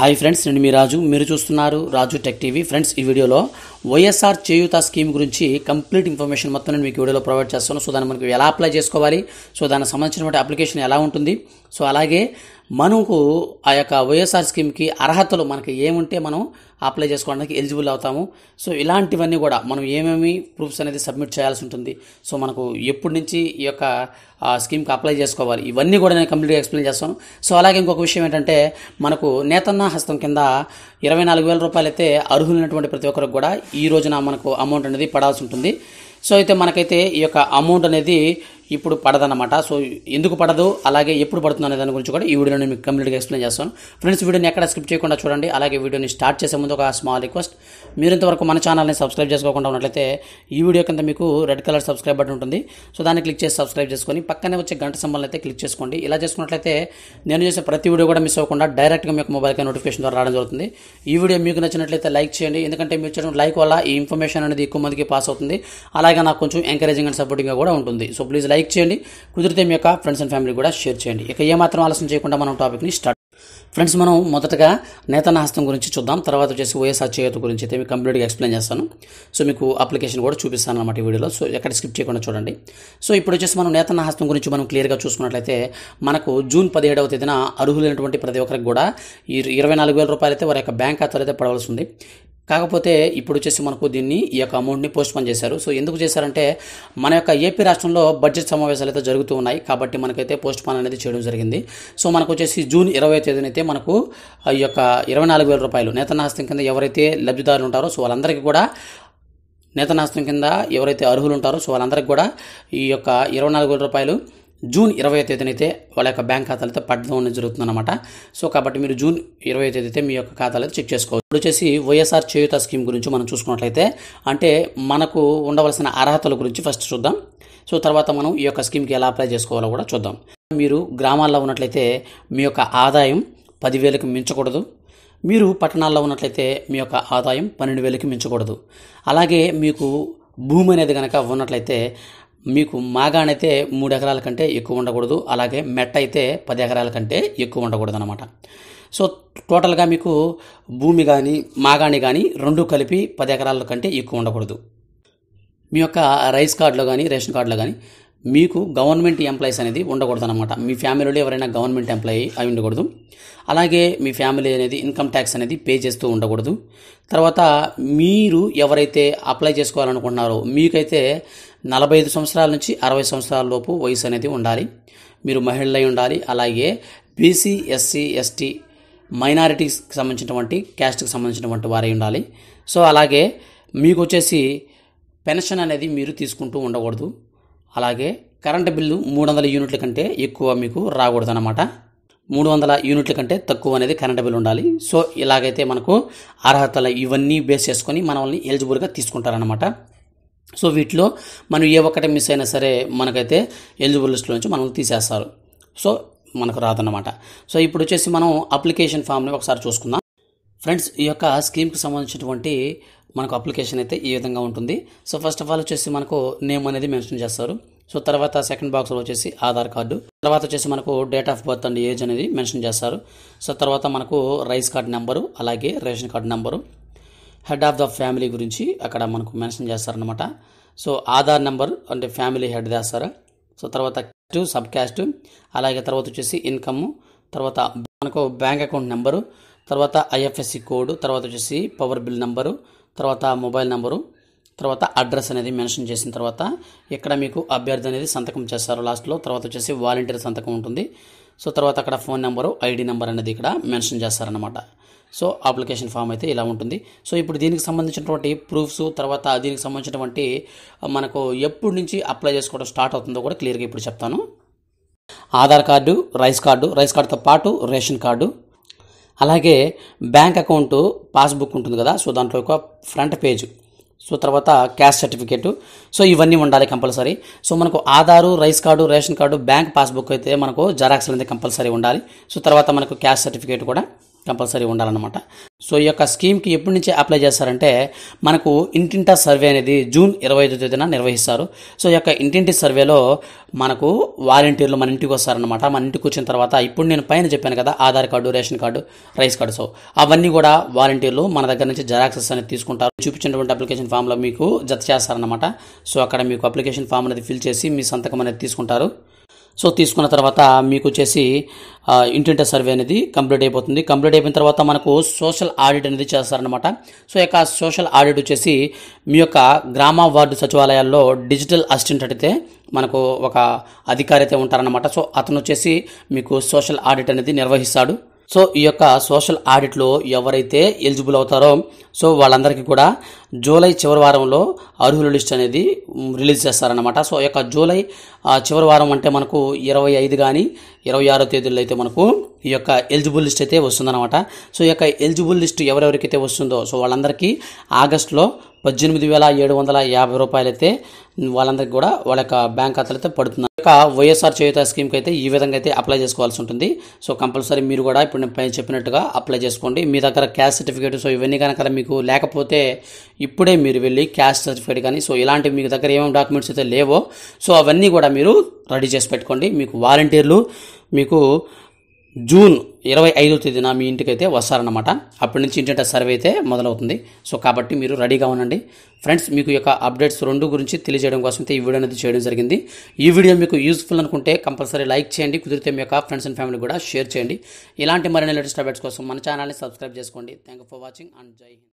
hi friends నేను మీ రాజు మీరు చూస్తున్నారు రాజు టెక్ టీవీ ఫ్రెండ్స్ ఈ వీడియోలో వైఎస్ఆర్ చేయూత స్కీమ్ గురించి కంప్లీట్ ఇన్ఫర్మేషన్ మొత్తం నేను మీకు వీడియోలో ప్రొవైడ్ చేస్తాను సో దాన్ని మనకు ఎలా అప్లై చేసుకోవాలి సో దానికి సంబంధించినటువంటి అప్లికేషన్ ఎలా ఉంటుంది సో అలాగే మనకు ఆ యొక్క వైఎస్ఆర్ స్కీమ్కి అర్హతలు మనకి ఏముంటే మనం అప్లై చేసుకోవడానికి ఎలిజిబుల్ అవుతాము సో ఇలాంటివన్నీ కూడా మనం ఏమేమి ప్రూఫ్స్ అనేది సబ్మిట్ చేయాల్సి ఉంటుంది సో మనకు ఎప్పటి నుంచి ఈ యొక్క స్కీమ్కి అప్లై చేసుకోవాలి ఇవన్నీ కూడా నేను కంప్లీట్గా ఎక్స్ప్లెయిన్ చేస్తాను సో అలాగే ఇంకొక విషయం ఏంటంటే మనకు నేతన్న హస్తం కింద ఇరవై నాలుగు వేల రూపాయలు అయితే అర్హులైనటువంటి ప్రతి ఒక్కరికి కూడా ఈ రోజున మనకు అమౌంట్ అనేది పడాల్సి ఉంటుంది సో అయితే మనకైతే ఈ యొక్క అమౌంట్ అనేది ఇప్పుడు పడదనమాట సో ఎందుకు పడదు అలాగే ఎప్పుడు పడుతుంది అనే దాని గురించి కూడా ఈ నేను మీకు కంప్లీట్గా ఎక్స్ప్లెయిన్ చేస్తాను ఫ్రెండ్స్ వీడియోని ఎక్కడ స్కిప్ చేయకుండా చూడండి అలాగే వీడియోని స్టార్ట్ చేసే ముందు ఒక స్మాల్ రిక్వెస్ట్ మీరు ఇంతవరకు మన ఛానల్ని సబ్స్క్రైబ్ చేసుకోకుండా ఉన్నట్లయితే ఈ వీడియో కింద మీకు రెడ్ కలర్ సబ్స్క్రైబ్ బటన్ ఉంటుంది సో దాన్ని క్లిక్ చేసి సబ్స్క్రైబ్ చేసుకొని పక్కనే వచ్చే గంట సంబంధం అయితే క్లిక్ చేసుకోండి ఇలా చేసుకున్నట్లయితే నేను చేసే ప్రతి వీడియో కూడా మిస్ అవ్వకుండా డైరెక్ట్గా మీకు మొబైల్కి నోటిఫికేషన్ ద్వారా రావడం జరుగుతుంది ఈ వీడియో మీకు నచ్చినట్లయితే లైక్ చేయండి ఎందుకంటే మీరు చేయడం లైక్ వల్ల ఈ ఇన్ఫర్మేషన్ అనేది ఎక్కువ మందికి పాస్ అవుతుంది అలాగే నాకు కొంచెం ఎంకరేజింగ్ అండ్ సపోర్టింగ్గా కూడా ఉంటుంది సో ప్లీజ్ లైక్ లైక్ చేయండి కుదిరితే మీ యొక్క ఫ్రెండ్స్ అండ్ ఫ్యామిలీ కూడా షేర్ చేయండి ఇక ఏమాత్రం ఆలస్యం చేయకుండా మనం టాపిక్ని స్టార్ట్ ఫ్రెండ్స్ మనం మొదటగా నేతన హస్తం గురించి చూద్దాం తర్వాత వచ్చేసి వైఎస్ఆర్ చేయత గురించి అయితే మీకు కంప్లీట్గా ఎక్స్ప్లెయిన్ చేస్తాను సో మీకు అప్లికేషన్ కూడా చూపిస్తాను అనమాట ఈ వీడియోలో సో ఎక్కడ స్కిప్ చేయకుండా చూడండి సో ఇప్పుడు వచ్చేసి మనం నేతన హస్తం గురించి మనం క్లియర్గా చూసుకున్నట్లయితే మనకు జూన్ పదిహేడవ తేదీన అర్హులైనటువంటి ప్రతి ఒక్కరికి కూడా ఇరవై నాలుగు వేల రూపాయలు అయితే వారి యొక్క బ్యాంక్ ఖాతాలో అయితే పడవలసి ఉంది కాకపోతే ఇప్పుడు వచ్చేసి మనకు దీన్ని ఈ యొక్క అమౌంట్ని పోస్ట్ పోన్ చేశారు సో ఎందుకు చేశారంటే మన యొక్క ఏపీ రాష్ట్రంలో బడ్జెట్ సమావేశాలు అయితే జరుగుతూ ఉన్నాయి కాబట్టి మనకైతే పోస్ట్ పోన్ అనేది చేయడం జరిగింది సో మనకు వచ్చేసి జూన్ ఇరవై తేదీనైతే మనకు ఈ యొక్క ఇరవై నాలుగు వేల రూపాయలు నేతనాస్తం కింద ఎవరైతే లబ్ధిదారులు ఉంటారో సో వాళ్ళందరికీ కూడా నేతనాస్తం కింద ఎవరైతే అర్హులు ఉంటారో సో వాళ్ళందరికీ కూడా ఈ యొక్క ఇరవై నాలుగు వేల రూపాయలు జూన్ ఇరవై తేదీనైతే వాళ్ళ యొక్క బ్యాంక్ ఖాతాలతో పట్టడం అనేది అనమాట సో కాబట్టి మీరు జూన్ ఇరవై తేదీ అయితే మీ యొక్క ఖాతాలైతే చెక్ చేసుకోవచ్చు ఇప్పుడు వచ్చేసి వైఎస్ఆర్ చేయుత స్కీమ్ గురించి మనం చూసుకున్నట్లయితే అంటే మనకు ఉండవలసిన అర్హతల గురించి ఫస్ట్ చూద్దాం సో తర్వాత మనం ఈ యొక్క స్కీమ్కి ఎలా అప్లై చేసుకోవాలో కూడా చూద్దాం మీరు గ్రామాల్లో ఉన్నట్లయితే మీ యొక్క ఆదాయం పదివేలకు మించకూడదు మీరు పట్టణాల్లో ఉన్నట్లయితే మీ యొక్క ఆదాయం పన్నెండు వేలకి మించకూడదు అలాగే మీకు భూమి అనేది కనుక ఉన్నట్లయితే మీకు మాగాణైతే అయితే మూడు ఎకరాల కంటే ఎక్కువ ఉండకూడదు అలాగే మెట్ట అయితే పది ఎకరాల కంటే ఎక్కువ ఉండకూడదు అనమాట సో టోటల్గా మీకు భూమి కానీ మాగాణి కానీ రెండు కలిపి పది ఎకరాల కంటే ఎక్కువ ఉండకూడదు మీ యొక్క రైస్ కార్డులో కానీ రేషన్ కార్డులో కానీ మీకు గవర్నమెంట్ ఎంప్లాయీస్ అనేది ఉండకూడదు అనమాట మీ ఫ్యామిలీలో ఎవరైనా గవర్నమెంట్ ఎంప్లాయీ అయి ఉండకూడదు అలాగే మీ ఫ్యామిలీ అనేది ఇన్కమ్ ట్యాక్స్ అనేది పే చేస్తూ ఉండకూడదు తర్వాత మీరు ఎవరైతే అప్లై చేసుకోవాలనుకుంటున్నారో మీకైతే నలభై ఐదు సంవత్సరాల నుంచి అరవై సంవత్సరాల లోపు వయసు అనేది ఉండాలి మీరు మహిళలై ఉండాలి అలాగే బీసీ ఎస్సీ ఎస్టీ మైనారిటీస్కి సంబంధించినటువంటి క్యాస్ట్కి సంబంధించినటువంటి వారై ఉండాలి సో అలాగే మీకు వచ్చేసి పెన్షన్ అనేది మీరు తీసుకుంటూ ఉండకూడదు అలాగే కరెంటు బిల్లు మూడు వందల యూనిట్ల కంటే ఎక్కువ మీకు రాకూడదు అనమాట మూడు వందల యూనిట్ల కంటే తక్కువ అనేది కరెంటు బిల్ ఉండాలి సో ఇలాగైతే మనకు అర్హతలు ఇవన్నీ బేస్ చేసుకొని మనల్ని ఎలిజిబుల్గా తీసుకుంటారనమాట సో వీటిలో మనం ఏ ఒక్కటే మిస్ అయినా సరే మనకైతే ఎలిజిబుల్ లిస్ట్లో నుంచి మనం తీసేస్తారు సో మనకు రాదన్నమాట సో ఇప్పుడు వచ్చేసి మనం అప్లికేషన్ ఫామ్ని ఒకసారి చూసుకుందాం ఫ్రెండ్స్ ఈ యొక్క స్కీమ్కి సంబంధించినటువంటి మనకు అప్లికేషన్ అయితే ఈ విధంగా ఉంటుంది సో ఫస్ట్ ఆఫ్ ఆల్ వచ్చేసి మనకు నేమ్ అనేది మెన్షన్ చేస్తారు సో తర్వాత సెకండ్ బాక్స్లో వచ్చేసి ఆధార్ కార్డు తర్వాత వచ్చేసి మనకు date of birth and age అనేది మెన్షన్ చేస్తారు సో తర్వాత మనకు రైస్ కార్డ్ నెంబరు అలాగే ration card number head of the family గురించి అక్కడ మనకు మెన్షన్ చేస్తారనమాట సో ఆధార్ నెంబర్ అంటే ఫ్యామిలీ హెడ్ చేస్తారు సో తర్వాత క్యాస్ట్ సబ్ క్యాస్ట్ అలాగే తర్వాత వచ్చేసి ఇన్కమ్ తర్వాత మనకు బ్యాంక్ అకౌంట్ నెంబరు తర్వాత ఐఎఫ్ఎస్సి కోడ్ తర్వాత వచ్చేసి పవర్ బిల్ నెంబరు తర్వాత మొబైల్ నెంబరు తర్వాత అడ్రస్ అనేది మెన్షన్ చేసిన తర్వాత ఇక్కడ మీకు అభ్యర్థి అనేది సంతకం చేస్తారు లాస్ట్లో తర్వాత వచ్చేసి వాలంటీర్ సంతకం ఉంటుంది సో తర్వాత అక్కడ ఫోన్ నెంబరు ఐడి నెంబర్ అనేది ఇక్కడ మెన్షన్ చేస్తారనమాట సో అప్లికేషన్ ఫామ్ అయితే ఇలా ఉంటుంది సో ఇప్పుడు దీనికి సంబంధించినటువంటి ప్రూఫ్స్ తర్వాత దీనికి సంబంధించినటువంటి మనకు ఎప్పటి నుంచి అప్లై చేసుకోవడం స్టార్ట్ అవుతుందో కూడా క్లియర్గా ఇప్పుడు చెప్తాను Aadhaar card rice card rice కార్డుతో పాటు రేషన్ కార్డు అలాగే బ్యాంక్ అకౌంటు పాస్బుక్ ఉంటుంది కదా సో దాంట్లో ఒక ఫ్రంట్ పేజ్ సో తర్వాత క్యాస్ట్ సర్టిఫికేటు సో ఇవన్నీ ఉండాలి కంపల్సరీ సో మనకు Aadhaar rice card ration card bank passbook అయితే మనకు జరాక్స్ అనేది కంపల్సరీ ఉండాలి సో తర్వాత మనకు క్యాస్ట్ సర్టిఫికేట్ కూడా కంపల్సరీ ఉండాలన్నమాట సో ఈ యొక్క స్కీమ్కి ఎప్పటి నుంచి అప్లై చేస్తారంటే మనకు ఇంటింటా సర్వే అనేది జూన్ ఇరవై ఐదో తేదీన నిర్వహిస్తారు సో ఈ యొక్క ఇంటింటి సర్వేలో మనకు వాలంటీర్లు మన ఇంటికి వస్తారనమాట మన ఇంటికి వచ్చిన తర్వాత ఇప్పుడు నేను పైన చెప్పాను కదా Aadhaar card ration card rice card so అవన్నీ కూడా వాలంటీర్లు మన దగ్గర నుంచి జెరాక్సెస్ అనేది తీసుకుంటారు చూపించినటువంటి అప్లికేషన్ ఫామ్లో మీకు జత చేస్తారనమాట సో అక్కడ మీకు అప్లికేషన్ ఫామ్ అనేది ఫిల్ చేసి మీ సంతకం అనేది తీసుకుంటారు సో తీసుకున్న తర్వాత మీకు వచ్చేసి ఇంటింటర్ సర్వే అనేది కంప్లీట్ అయిపోతుంది కంప్లీట్ అయిపోయిన తర్వాత మనకు సోషల్ ఆడిట్ అనేది చేస్తారనమాట సో యొక్క సోషల్ ఆడిట్ వచ్చేసి మీ యొక్క గ్రామ వార్డు సచివాలయాల్లో డిజిటల్ అసిస్టెంట్ అయితే మనకు ఒక అధికారి అయితే ఉంటారనమాట సో అతను వచ్చేసి మీకు సోషల్ ఆడిట్ అనేది నిర్వహిస్తాడు సో ఈ యొక్క సోషల్ ఆడిట్లో ఎవరైతే ఎలిజిబుల్ అవుతారో సో వాళ్ళందరికీ కూడా జూలై చివరి వారంలో అర్హుల లిస్ట్ అనేది రిలీజ్ చేస్తారనమాట సో ఈ యొక్క జూలై చివరి వారం అంటే మనకు ఇరవై ఐదు కానీ ఇరవై ఆరో తేదీలో అయితే మనకు ఈ యొక్క ఎలిజిబుల్ లిస్ట్ అయితే వస్తుందన్నమాట సో ఈ యొక్క ఎలిజిబుల్ లిస్ట్ ఎవరెవరికైతే వస్తుందో సో వాళ్ళందరికీ ఆగస్టులో పద్దెనిమిది వేల ఏడు వందల యాభై రూపాయలు అయితే వాళ్ళందరికీ కూడా వాళ్ళ యొక్క బ్యాంక్ ఖాతాలు అయితే పడుతున్నారు ఇక వైఎస్ఆర్ చేయుత స్కీమ్కి అయితే ఈ విధంగా అయితే అప్లై చేసుకోవాల్సి ఉంటుంది సో కంపల్సరీ మీరు కూడా ఇప్పుడు నేను పైన చెప్పినట్టుగా అప్లై చేసుకోండి మీ దగ్గర క్యాష్ సర్టిఫికేట్ సో ఇవన్నీ కనుక మీకు లేకపోతే ఇప్పుడే మీరు వెళ్ళి క్యాష్ సర్టిఫికేట్ కానీ సో ఇలాంటి మీ దగ్గర ఏమేమి డాక్యుమెంట్స్ అయితే లేవో సో అవన్నీ కూడా మీరు రెడీ చేసి పెట్టుకోండి మీకు వాలంటీర్లు మీకు జూన్ ఇరవై ఐదో తేదీన మీ ఇంటికైతే వస్తారనమాట అప్పటి నుంచి ఏంటంటే సర్వే అయితే మొదలవుతుంది సో కాబట్టి మీరు రెడీగా ఉండండి ఫ్రెండ్స్ మీకు యొక్క అప్డేట్స్ రెండు గురించి తెలియజేయడం కోసం అయితే ఈ వీడియో అనేది చేయడం జరిగింది ఈ వీడియో మీకు యూస్ఫుల్ అనుకుంటే కంపల్సరీ లైక్ చేయండి కుదిరితే మీ యొక్క ఫ్రెండ్స్ అండ్ ఫ్యామిలీ కూడా షేర్ చేయండి ఇలాంటి మరిన్ని లేటెస్ట్ అప్డేట్స్ కోసం మన ఛానల్ని సబ్స్క్రైబ్ చేసుకోండి థ్యాంక్ ఫర్ వాచింగ్ అండ్ జై